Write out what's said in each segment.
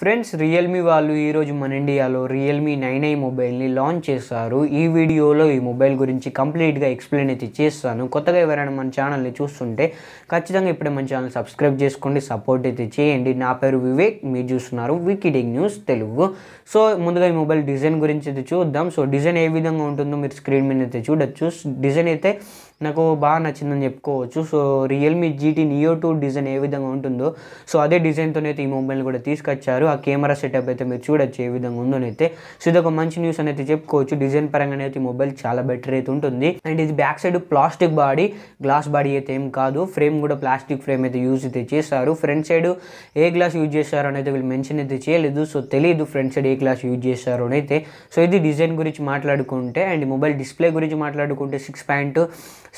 friends Realme వాళ్ళు ఈరోజు మన ఇండియాలో రియల్మీ నైన్ ఐ మొబైల్ని లాంచ్ చేస్తారు ఈ వీడియోలో ఈ మొబైల్ గురించి కంప్లీట్గా ఎక్స్ప్లెయిన్ అయితే చేస్తాను కొత్తగా ఎవరైనా మన ఛానల్ని చూస్తుంటే ఖచ్చితంగా ఇప్పుడే మన ఛానల్ సబ్స్క్రైబ్ చేసుకోండి సపోర్ట్ అయితే చేయండి నా పేరు వివేక్ మీరు చూస్తున్నారు వికిడింగ్ న్యూస్ తెలుగు సో ముందుగా ఈ మొబైల్ డిజైన్ గురించి అయితే చూద్దాం సో డిజైన్ ఏ విధంగా ఉంటుందో మీరు స్క్రీన్ మీద అయితే చూడొచ్చు డిజైన్ అయితే నాకు బాగా నచ్చిందని చెప్పుకోవచ్చు so Realme GT Neo two design ఏ విధంగా ఉంటుందో సో అదే డిజైన్తో అయితే ఈ మొబైల్ కూడా తీసుకొచ్చారు ఆ కెమెరా సెటప్ అయితే మీరు చూడొచ్చు ఏ విధంగా అయితే సో ఇది ఒక మంచి న్యూస్ అనేది చెప్పుకోవచ్చు డిజైన్ పరంగా అయితే ఈ మొబైల్ చాలా బెటర్ అయితే ఉంటుంది అండ్ ఇది back side plastic body glass body అయితే ఏం కాదు ఫ్రేమ్ కూడా ప్లాస్టిక్ ఫ్రేమ్ అయితే యూజ్ అయితే చేస్తారు ఫ్రంట్ సైడ్ ఏ గ్లాస్ యూజ్ చేస్తారు అనేది వీళ్ళు మెన్షన్ అయితే చేయలేదు సో తెలియదు ఫ్రంట్ సైడ్ ఏ గ్లాస్ యూజ్ చేస్తారు అయితే సో ఇది డిజైన్ గురించి మాట్లాడుకుంటే అండ్ మొబైల్ డిస్ప్లే గురించి మాట్లాడుకుంటే సిక్స్ పాయింట్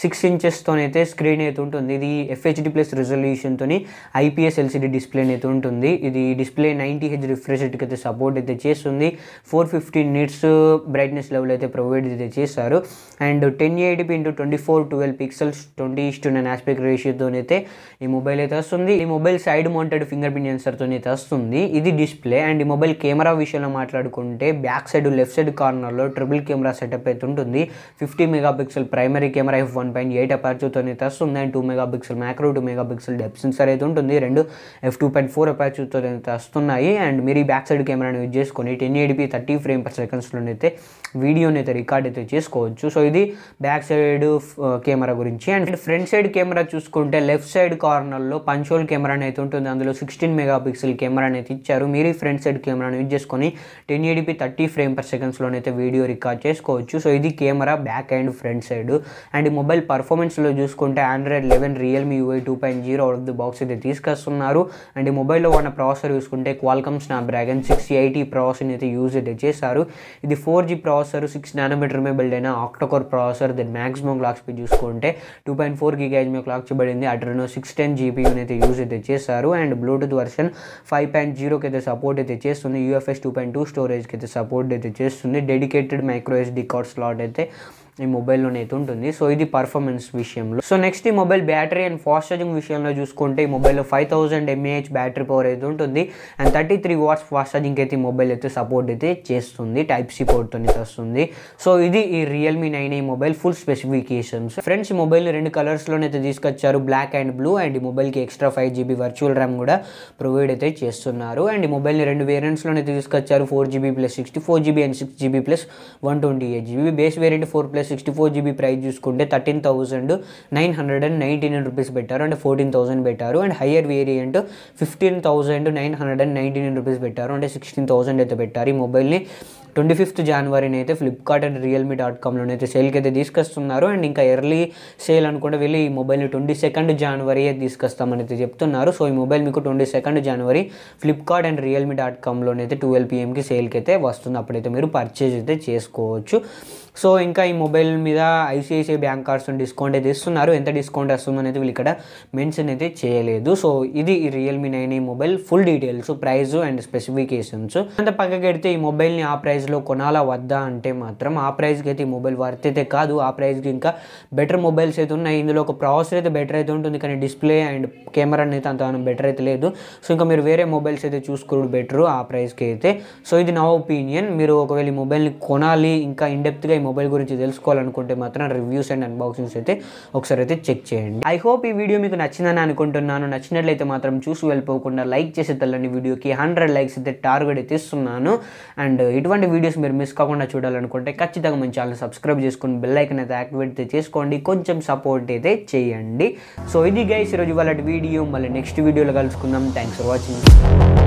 సిక్స్ ఇంచెస్తోనైతే స్క్రీన్ అయితే ఉంటుంది ఇది ఎఫ్హెచ్డి ప్లస్ రిజల్యూషన్తోని ఐపీఎస్ ఎల్సిడి డిస్ప్లే అయితే ఉంటుంది ఇది డిస్ప్లే నైంటీ హెచ్ రిఫ్రెష్ రేట్కి అయితే సపోర్ట్ అయితే చేస్తుంది four fifteen nits brightness level అయితే ప్రొవైడ్ అయితే చేస్తారు and ten eighty p into twenty four twelve pixels twenty is to nine aspect అయితే ఈ మొబైల్ అయితే వస్తుంది ఈ mobile side mounted finger print సెన్సర్తో అయితే వస్తుంది ఇది డిస్ప్లే అండ్ ఈ మొబైల్ కెమెరా విషయంలో మాట్లాడుకుంటే బ్యాక్ సైడ్ లెఫ్ట్ సైడ్ కార్నర్లో ట్రిపుల్ కెమెరా సెటప్ అయితే ఉంటుంది fifty mega pixel primary camera F one point eight అపార్చుతో అయితే వస్తుంది and two mega pixel macro two mega pixel depth sensor అయితే ఉంటుంది రెండు ఎఫ్ టూ పాయింట్ ఫోర్ అపార్చుతో అయితే వస్తున్నాయి అండ్ మీరు ఈ బ్యాక్ సైడ్ కెమెరాని యూజ్ చేసుకొని ten eighty p thirty frame per అయితే వీడియోని అయితే రికార్డ్ అయితే చేసుకోవచ్చు సో ఇది బ్యాక్ సైడ్ కెమెరా గురించి అండ్ ఫ్రంట్ సైడ్ కెమెరా చూసుకుంటే లెఫ్ట్ సైడ్ కార్నర్లో పంచోల్ కెమెరా అయితే ఉంటుంది అందులో సిక్స్టీన్ మెగా పిక్సెల్ కెమెరా అయితే ఇచ్చారు మీరు ఈ ఫ్రంట్ సైడ్ కెమెరాను యూజ్ చేసుకొని ten eighty p thirty frame per సెకండ్స్లోనైతే వీడియో రికార్డ్ చేసుకోవచ్చు సో ఇది camera back and front side and mobile mobile పర్ఫార్మెన్స్లో చూసుకుంటే Android eleven Realme UI two point zero out of the box అయితే తీసుకొస్తున్నారు అండ్ మొబైల్లో ఉన్న ప్రాసెసర్ చూసుకుంటే క్వాల్కమ్ డ్రాగన్ సిక్స్ ఎయిటీ ప్రాసెసర్ని అయితే యూజ్ అయితే చేశారు ఇది ఫోర్ జీ ప్రాసెసర్ సిక్స్ నానోమీటర్మే బిల్డ్ అయిన octa core processor then maximum clock speed చూసుకుంటే టూ పాయింట్ ఫోర్ గిగాజ్ మీద క్లాక్ చేయబడింది అడ్రనో సిక్స్ టెన్ జీబీని అయితే యూజ్ అయితే చేశారు and Bluetooth version five point జీరోకి అయితే సపోర్ట్ అయితే చేస్తుంది యూఎఫ్ఎస్ టూ పాయింట్ టూ స్టోరేజ్కి అయితే సపోర్ట్ అయితే చేస్తుంది dedicated micro SD card slot అయితే ఈ మొబైల్లోనే అయితే ఉంటుంది సో ఇది పర్ఫార్మెన్స్ విషయంలో సో నెక్స్ట్ ఈ mobile battery and fast charging విషయంలో చూసుకుంటే ఈ మొబైల్లో five thousand mAh battery power అయితే ఉంటుంది and thirty three watts fast charging అయితే ఈ మొబైల్ అయితే సపోర్ట్ అయితే చేస్తుంది టైప్ సి పోర్ట్తో వస్తుంది సో ఇది ఈ రియల్మీ నైన్ ఈ మొబైల్ ఫుల్ స్పెసిఫికేషన్స్ ఫ్రెండ్స్ ఈ మొబైల్ని రెండు కలర్స్లోనే అయితే తీసుకొచ్చారు బ్లాక్ అండ్ బ్లూ అండ్ ఈ మొబైల్కి extra five GB virtual RAM కూడా ప్రొవైడ్ అయితే చేస్తున్నారు అండ్ ఈ మొబైల్ని రెండు వేరియంట్స్లోనే తీసుకొచ్చారు four GB plus sixty four GB and six GB plus one twenty eight GB base variant four plus sixty four GB price చూసుకుంటే thirteen thousand nine hundred and ninety nine rupees పెట్టారు అంటే fourteen thousand పెట్టారు and higher variant fifteen thousand nine hundred and ninety nine rupees పెట్టారు అంటే sixteen thousand అయితే పెట్టారు ఈ మొబైల్ని ట్వంటీ ఫిఫ్త్ జనవరిని అయితే ఫ్లిప్కార్ట్ అండ్ రియల్మీ డాట్ కామ్లోనే అయితే సేల్కి అయితే తీసుకొస్తున్నారు అండ్ ఇంకా ఎర్లీ సేల్ అనుకుంటే వెళ్ళి ఈ మొబైల్ని ట్వంటీ సెకండ్ జనవరి తీసుకొస్తామని అయితే చెప్తున్నారు సో ఈ మొబైల్ మీకు ట్వంటీ సెకండ్ జనవరి ఫ్లిప్కార్ట్ అండ్ రియల్మీ డాట్ కామ్లోనే అయితే ట్వెల్వ్ పిఎంకి సేల్కి అయితే వస్తుంది అప్పుడైతే మీరు పర్చేజ్ అయితే చేసుకోవచ్చు సో ఇంకా ఈ మొబైల్ మీద ఐసిఐసిఐ బ్యాంక్ కార్డ్స్ డిస్కౌంట్ అయితే ఇస్తున్నారు ఎంత డిస్కౌంట్ వస్తుందనేది అనేది వీళ్ళు ఇక్కడ మెన్షన్ అయితే చేయలేదు సో ఇది ఈ రియల్మీ నైన్ ఈ mobile full details price and specifications అంత పక్కకెడితే ఈ మొబైల్ని ఆ ప్రైస్ ప్రైస్లో కొనాలా వద్దా అంటే మాత్రం ఆ ప్రైస్కి అయితే ఈ మొబైల్ వర్త్ అయితే కాదు ఆ ప్రైస్కి ఇంకా బెటర్ మొబైల్స్ అయితే ఉన్నాయి ఇందులో ఒక ప్రాసెసర్ అయితే బెటర్ అయితే ఉంటుంది కానీ డిస్ప్లే అండ్ కెమెరా అయితే అంత బెటర్ అయితే లేదు సో ఇంకా మీరు వేరే మొబైల్స్ అయితే చూసుకోవడం బెటర్ ఆ ప్రైస్కి అయితే సో ఇది నా ఒపీనియన్ మీరు ఒకవేళ ఈ మొబైల్ని కొనాలి ఇంకా ఇండెప్త్గా ఈ మొబైల్ గురించి తెలుసుకోవాలనుకుంటే మాత్రం రివ్యూస్ అండ్ అన్బాక్సింగ్స్ అయితే ఒకసారి అయితే చెక్ చేయండి ఐ హోప్ ఈ వీడియో మీకు నచ్చిందని అనుకుంటున్నాను నచ్చినట్లయితే మాత్రం చూసి వెళ్ళిపోకుండా లైక్ చేసి తెల్లని వీడియోకి హండ్రెడ్ లైక్స్ అయితే టార్గెట్ అయితే ఇస్తున్నాను అండ్ ఇటువంటి వీడియోస్ మీరు మిస్ కాకుండా చూడాలనుకుంటే ఖచ్చితంగా మన ఛానల్ సబ్స్క్రైబ్ చేసుకుని బెల్ ఐకన్ అయితే యాక్టివేట్ చేసుకోండి కొంచెం సపోర్ట్ అయితే చేయండి సో ఇది గైస్ ఈరోజు వాళ్ళ వీడియో మళ్ళీ నెక్స్ట్ వీడియోలో కలుసుకుందాం థ్యాంక్స్ ఫర్ వాచింగ్